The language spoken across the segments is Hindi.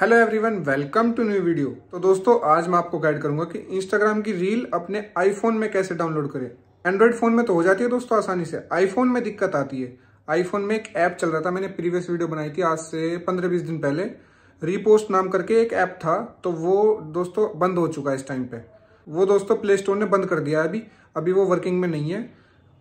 hello everyone welcome to new video तो दोस्तों आज मैं आपको गाइड करूंगा कि इंस्टाग्राम की रील अपने आईफोन में कैसे डाउनलोड करें एंड्रॉइड फोन में तो हो जाती है दोस्तों आसानी से आईफोन में दिक्कत आती है आईफोन में एक ऐप चल रहा था मैंने प्रीवियस वीडियो बनाई थी आज से पंद्रह बीस दिन पहले रीपोस्ट नाम करके एक ऐप था तो वो दोस्तों बंद हो चुका है इस टाइम पे वो दोस्तों प्ले स्टोर ने बंद कर दिया है अभी अभी वो वर्किंग में नहीं है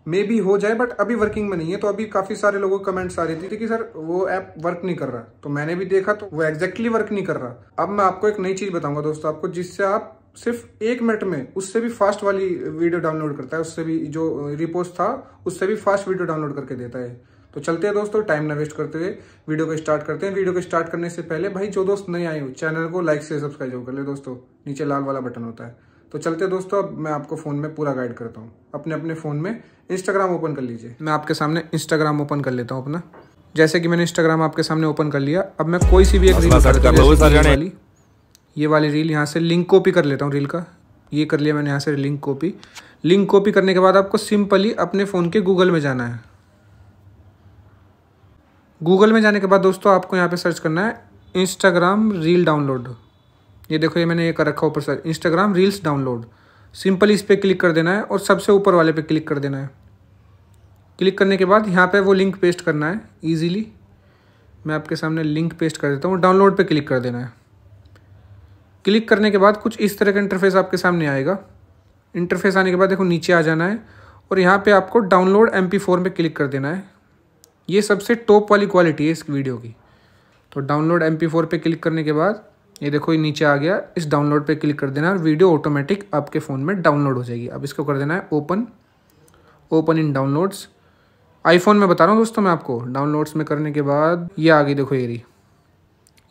मे भी हो जाए बट अभी वर्किंग में नहीं है तो अभी काफी सारे लोगों को कमेंट्स आ रही थी, थी कि सर वो ऐप वर्क नहीं कर रहा तो मैंने भी देखा तो वो एग्जैक्टली वर्क नहीं कर रहा अब मैं आपको एक नई चीज बताऊंगा दोस्तों आपको जिससे आप सिर्फ एक मिनट में उससे भी फास्ट वाली वीडियो डाउनलोड करता है उससे भी जो रिपोर्ट था उससे भी फास्ट वीडियो डाउनलोड करके देता है तो चलते हैं दोस्तों टाइम ना वेस्ट करते हुए वीडियो को स्टार्ट करते हैं वीडियो को स्टार्ट करने से पहले भाई जो दोस्त नए आए हो चैनल को लाइक से सब्सक्राइब कर ले दोस्तों नीचे लाल वाला बटन होता है तो चलते दोस्तों अब मैं आपको फ़ोन में पूरा गाइड करता हूँ अपने अपने फ़ोन में इंस्टाग्राम ओपन कर लीजिए मैं आपके सामने इंस्टाग्राम ओपन कर लेता हूँ अपना जैसे कि मैंने इंस्टाग्राम आपके सामने ओपन कर लिया अब मैं कोई सी भी एक रील वाली ये वाली रील यहाँ से लिंक कॉपी कर लेता हूँ रील का ये कर लिया मैंने यहाँ से लिंक कॉपी लिंक कॉपी करने के बाद आपको सिंपली अपने फ़ोन के गूगल में जाना है गूगल में जाने के बाद दोस्तों आपको यहाँ पे सर्च करना है इंस्टाग्राम रील डाउनलोड ये देखो ये मैंने ये कर रखा ऊपर sir Instagram reels download simple इस पर क्लिक कर देना है और सबसे ऊपर वाले पे क्लिक कर देना है क्लिक करने के बाद यहाँ पे वो लिंक पेस्ट करना है ईजीली मैं आपके सामने लिंक पेस्ट कर देता हूँ डाउनलोड पे क्लिक कर देना है क्लिक करने के बाद कुछ इस तरह का इंटरफेस आपके सामने आएगा इंटरफेस आने के बाद देखो नीचे आ जाना है और यहाँ पर आपको डाउनलोड एम पी फोर क्लिक कर देना है ये सबसे टॉप वाली क्वालिटी है इस वीडियो की तो डाउनलोड एम पी फोर क्लिक करने के बाद ये देखो ये नीचे आ गया इस डाउनलोड पे क्लिक कर देना और वीडियो ऑटोमेटिक आपके फ़ोन में डाउनलोड हो जाएगी अब इसको कर देना है open open in downloads iPhone में बता रहा हूँ दोस्तों मैं आपको डाउनलोड्स में करने के बाद ये आ गई देखो ये रही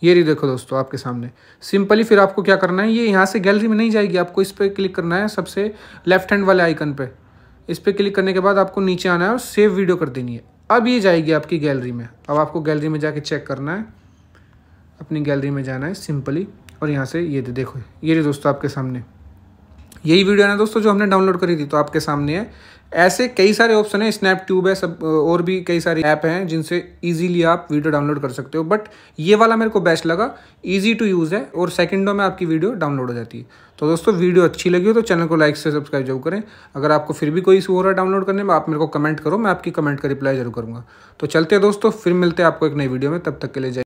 ये रही देखो दोस्तों आपके सामने सिंपली फिर आपको क्या करना है ये यहाँ से गैलरी में नहीं जाएगी आपको इस पर क्लिक करना है सबसे लेफ्ट हैंड वाले आइकन पर इस पर क्लिक करने के बाद आपको नीचे आना है और सेव वीडियो कर देनी है अब ये जाएगी आपकी गैलरी में अब आपको गैलरी में जाके चेक करना है अपनी गैलरी में जाना है सिंपली और यहाँ से ये देखो ये दोस्तों आपके सामने यही वीडियो है ना दोस्तों जो हमने डाउनलोड करी थी तो आपके सामने है ऐसे कई सारे ऑप्शन है स्नैप ट्यूब है सब और भी कई सारे ऐप हैं जिनसे इजीली आप वीडियो डाउनलोड कर सकते हो बट ये वाला मेरे को बेस्ट लगा इजी टू यूज़ है और सेकंडों में आपकी वीडियो डाउनलोड हो जाती है तो दोस्तों वीडियो अच्छी लगी हो तो चैनल को लाइक से सब्सक्राइब जरूर करें अगर आपको फिर भी कोई इशू हो रहा है डाउनलोड करने में आप मेरे को कमेंट करो मैं आपकी कमेंट का रिप्लाई जरूर करूँगा तो चलते दोस्तों फिर मिलते हैं आपको एक नई वीडियो में तब तक के लिए